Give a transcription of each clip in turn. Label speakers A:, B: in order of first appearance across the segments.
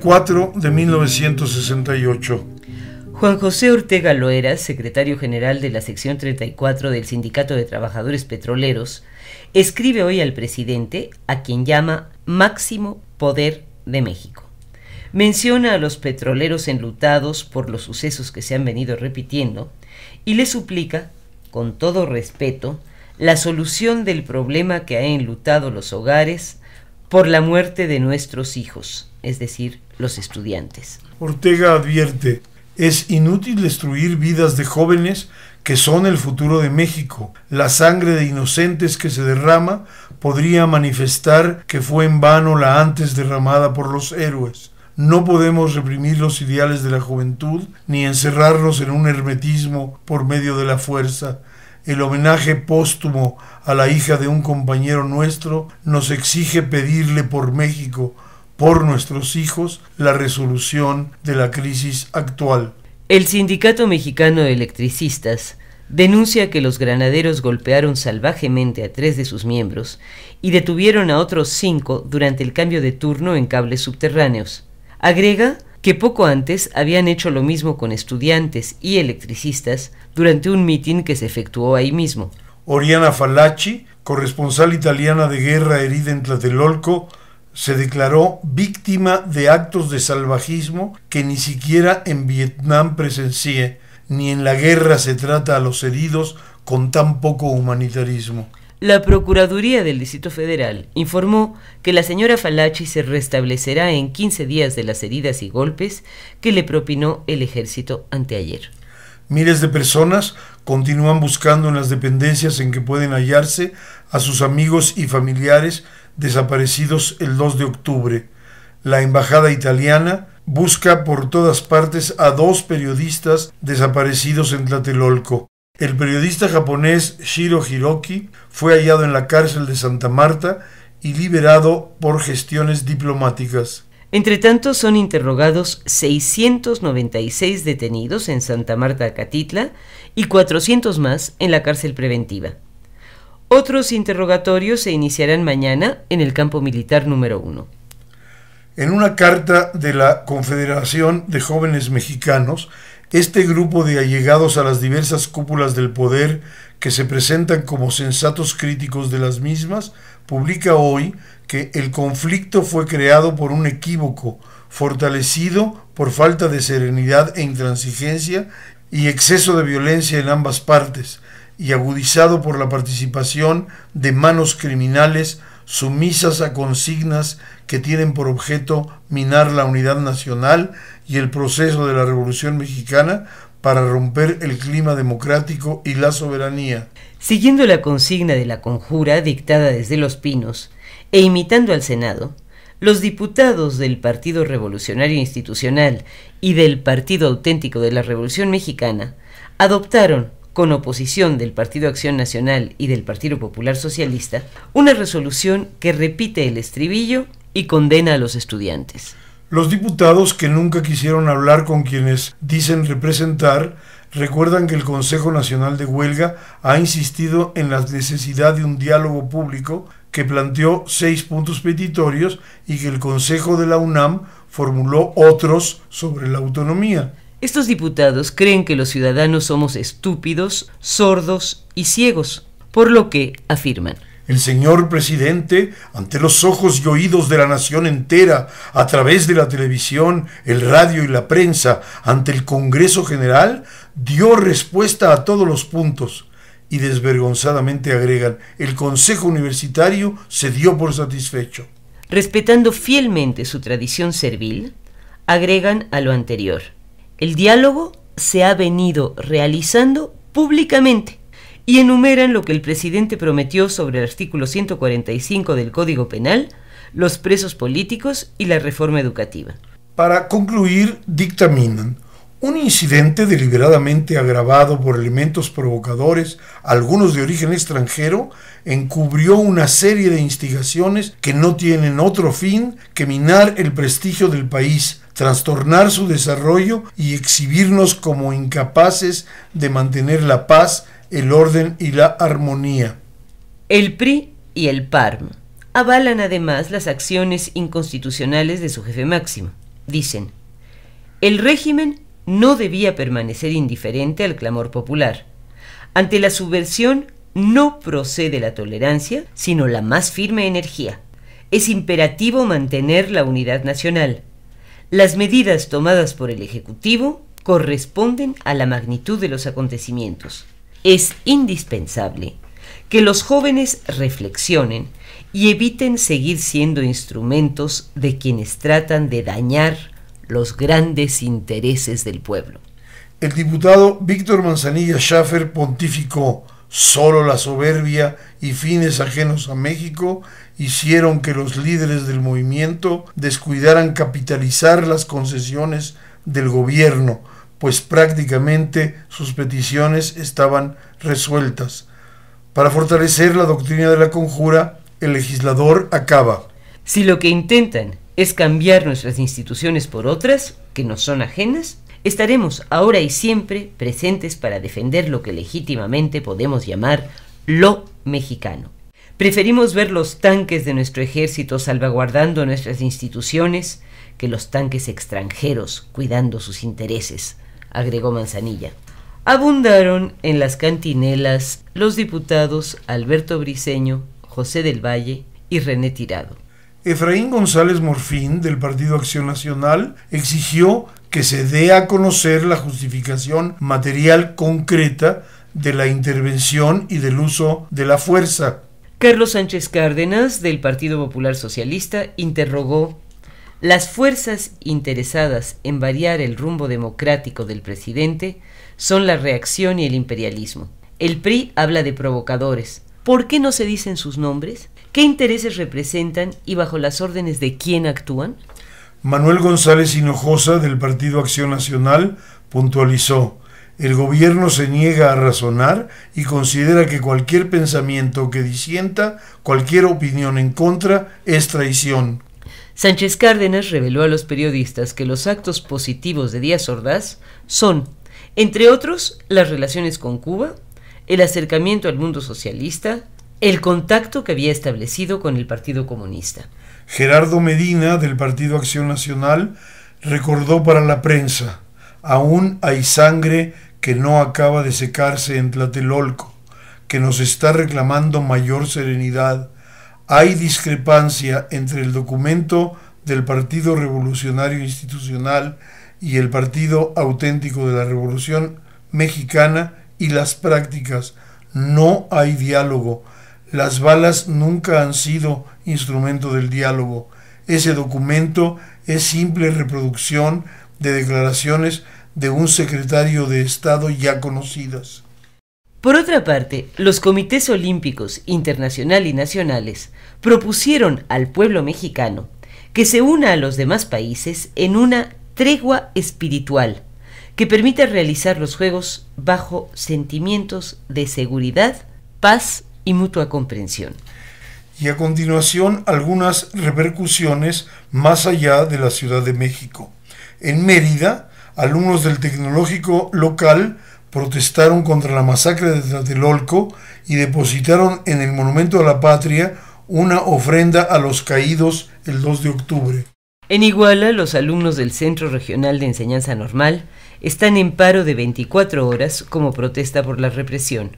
A: 4 de
B: 1968. Juan José Ortega Loera, secretario general de la sección 34 del Sindicato de Trabajadores Petroleros, escribe hoy al presidente, a quien llama máximo poder de México. Menciona a los petroleros enlutados por los sucesos que se han venido repitiendo y le suplica, con todo respeto, la solución del problema que ha enlutado los hogares, por la muerte de nuestros hijos, es decir, los estudiantes.
A: Ortega advierte, es inútil destruir vidas de jóvenes que son el futuro de México. La sangre de inocentes que se derrama podría manifestar que fue en vano la antes derramada por los héroes. No podemos reprimir los ideales de la juventud ni encerrarlos en un hermetismo por medio de la fuerza. El homenaje póstumo a la hija de un compañero nuestro, nos exige pedirle por México, por nuestros hijos, la resolución
B: de la crisis actual. El Sindicato Mexicano de Electricistas denuncia que los granaderos golpearon salvajemente a tres de sus miembros y detuvieron a otros cinco durante el cambio de turno en cables subterráneos. Agrega que poco antes habían hecho lo mismo con estudiantes y electricistas durante un mitin que se efectuó ahí mismo.
A: Oriana Falacci, corresponsal italiana de guerra herida en Tlatelolco, se declaró víctima de actos de salvajismo que ni siquiera en Vietnam presencie, ni en la guerra se trata a los heridos con tan poco humanitarismo.
B: La Procuraduría del Distrito Federal informó que la señora Falachi se restablecerá en 15 días de las heridas y golpes que le propinó el ejército anteayer.
A: Miles de personas continúan buscando en las dependencias en que pueden hallarse a sus amigos y familiares desaparecidos el 2 de octubre. La embajada italiana busca por todas partes a dos periodistas desaparecidos en Tlatelolco. El periodista japonés Shiro Hiroki fue hallado en la cárcel de Santa Marta
B: y liberado por gestiones diplomáticas. Entre tanto, son interrogados 696 detenidos en Santa Marta, Catitla y 400 más en la cárcel preventiva. Otros interrogatorios se iniciarán mañana en el campo militar número 1.
A: En una carta de la Confederación de Jóvenes Mexicanos, este grupo de allegados a las diversas cúpulas del poder que se presentan como sensatos críticos de las mismas publica hoy que el conflicto fue creado por un equívoco, fortalecido por falta de serenidad e intransigencia y exceso de violencia en ambas partes, y agudizado por la participación de manos criminales sumisas a consignas que tienen por objeto minar la unidad nacional y el proceso de la Revolución Mexicana para romper el clima democrático y la
B: soberanía. Siguiendo la consigna de la conjura dictada desde Los Pinos e imitando al Senado, los diputados del Partido Revolucionario Institucional y del Partido Auténtico de la Revolución Mexicana adoptaron con oposición del Partido Acción Nacional y del Partido Popular Socialista, una resolución que repite el estribillo y condena a los estudiantes.
A: Los diputados que nunca quisieron hablar con quienes dicen representar recuerdan que el Consejo Nacional de Huelga ha insistido en la necesidad de un diálogo público que planteó seis puntos petitorios y que el Consejo de la UNAM formuló otros sobre la autonomía.
B: Estos diputados creen que los ciudadanos somos estúpidos, sordos y ciegos, por lo que afirman. El señor presidente,
A: ante los ojos y oídos de la nación entera, a través de la televisión, el radio y la prensa, ante el Congreso General, dio respuesta a todos los puntos. Y desvergonzadamente agregan, el Consejo Universitario se dio por
B: satisfecho. Respetando fielmente su tradición servil, agregan a lo anterior. El diálogo se ha venido realizando públicamente y enumeran lo que el presidente prometió sobre el artículo 145 del Código Penal, los presos políticos y la reforma educativa.
A: Para concluir, dictaminan un incidente deliberadamente agravado por elementos provocadores, algunos de origen extranjero, encubrió una serie de instigaciones que no tienen otro fin que minar el prestigio del país, trastornar su desarrollo y exhibirnos como incapaces de mantener la paz,
B: el orden y la
A: armonía.
B: El PRI y el PARM avalan además las acciones inconstitucionales de su jefe máximo. Dicen, el régimen no debía permanecer indiferente al clamor popular. Ante la subversión no procede la tolerancia, sino la más firme energía. Es imperativo mantener la unidad nacional. Las medidas tomadas por el Ejecutivo corresponden a la magnitud de los acontecimientos. Es indispensable que los jóvenes reflexionen y eviten seguir siendo instrumentos de quienes tratan de dañar los grandes intereses del pueblo. El diputado Víctor Manzanilla Schaffer pontificó,
A: solo la soberbia y fines ajenos a México hicieron que los líderes del movimiento descuidaran capitalizar las concesiones del gobierno, pues prácticamente sus peticiones estaban resueltas. Para fortalecer la doctrina de la conjura,
B: el legislador acaba. Si lo que intentan es cambiar nuestras instituciones por otras que nos son ajenas, estaremos ahora y siempre presentes para defender lo que legítimamente podemos llamar lo mexicano. Preferimos ver los tanques de nuestro ejército salvaguardando nuestras instituciones que los tanques extranjeros cuidando sus intereses, agregó Manzanilla. Abundaron en las cantinelas los diputados Alberto Briseño, José del Valle y René Tirado.
A: Efraín González Morfín, del Partido Acción Nacional, exigió que se dé a conocer la justificación material concreta de la intervención y del uso de la fuerza.
B: Carlos Sánchez Cárdenas, del Partido Popular Socialista, interrogó las fuerzas interesadas en variar el rumbo democrático del presidente son la reacción y el imperialismo. El PRI habla de provocadores. ¿Por qué no se dicen sus nombres? ¿Qué intereses representan y bajo las órdenes de quién actúan?
A: Manuel González Hinojosa del Partido Acción Nacional puntualizó, el gobierno se niega a razonar y considera que cualquier pensamiento que disienta, cualquier opinión en contra,
B: es traición. Sánchez Cárdenas reveló a los periodistas que los actos positivos de Díaz Ordaz son, entre otros, las relaciones con Cuba, el acercamiento al mundo socialista, el contacto que había establecido con el Partido Comunista. Gerardo
A: Medina, del Partido Acción Nacional, recordó para la prensa, aún hay sangre que no acaba de secarse en Tlatelolco, que nos está reclamando mayor serenidad. Hay discrepancia entre el documento del Partido Revolucionario Institucional y el Partido Auténtico de la Revolución Mexicana y las prácticas. No hay diálogo las balas nunca han sido instrumento del diálogo. Ese documento es simple reproducción de declaraciones de un secretario de Estado ya conocidas.
B: Por otra parte, los comités olímpicos internacional y nacionales propusieron al pueblo mexicano que se una a los demás países en una tregua espiritual que permita realizar los Juegos bajo sentimientos de seguridad, paz y mutua comprensión.
A: Y a continuación algunas repercusiones más allá de la Ciudad de México. En Mérida, alumnos del tecnológico local protestaron contra la masacre de Tlatelolco y depositaron en el Monumento a la Patria una ofrenda a los caídos el 2 de octubre.
B: En Iguala, los alumnos del Centro Regional de Enseñanza Normal están en paro de 24 horas como protesta por la represión.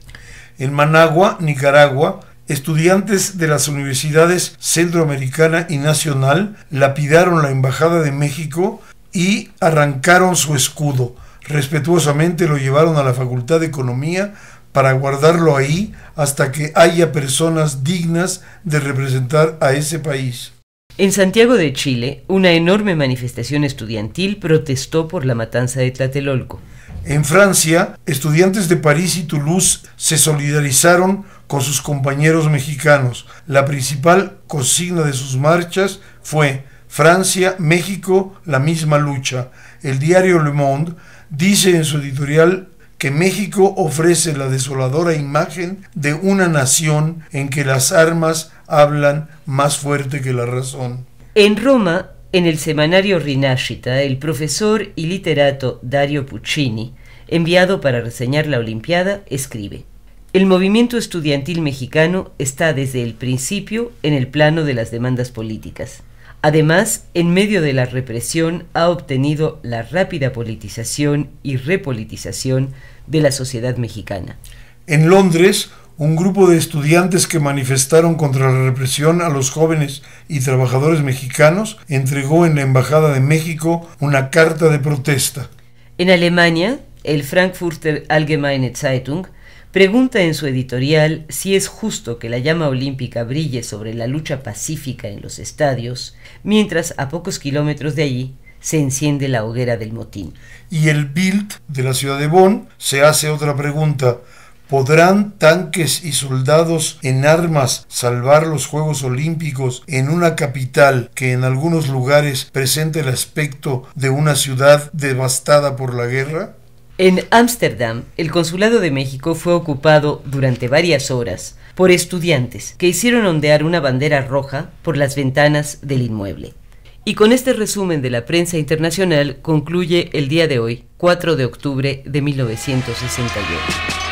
B: En Managua, Nicaragua, Estudiantes de las universidades
A: centroamericana y nacional lapidaron la Embajada de México y arrancaron su escudo. Respetuosamente lo llevaron a la Facultad de Economía para guardarlo ahí hasta que haya personas dignas de representar a ese
B: país. En Santiago de Chile, una enorme manifestación estudiantil protestó por la matanza de Tlatelolco. En
A: Francia, estudiantes de París y Toulouse se solidarizaron con sus compañeros mexicanos. La principal consigna de sus marchas fue Francia, México, la misma lucha. El diario Le Monde dice en su editorial que México ofrece la desoladora imagen de una nación en que las armas hablan más fuerte que la
B: razón. En Roma, en el semanario Rinascita, el profesor y literato Dario Puccini, enviado para reseñar la Olimpiada, escribe, El movimiento estudiantil mexicano está desde el principio en el plano de las demandas políticas. Además, en medio de la represión ha obtenido la rápida politización y repolitización de la sociedad mexicana. En Londres, un grupo de estudiantes que manifestaron contra la represión a los jóvenes
A: y trabajadores mexicanos entregó en la Embajada de México una carta de protesta.
B: En Alemania, el Frankfurter Allgemeine Zeitung pregunta en su editorial si es justo que la llama olímpica brille sobre la lucha pacífica en los estadios, mientras a pocos kilómetros de allí se enciende la hoguera del motín.
A: Y el Bild de la ciudad de Bonn se hace otra pregunta ¿Podrán tanques y soldados en armas salvar los Juegos Olímpicos en una capital que en algunos lugares presenta el aspecto de una ciudad
B: devastada por la guerra? En Ámsterdam, el Consulado de México fue ocupado durante varias horas por estudiantes que hicieron ondear una bandera roja por las ventanas del inmueble. Y con este resumen de la prensa internacional concluye el día de hoy, 4 de octubre de 1968.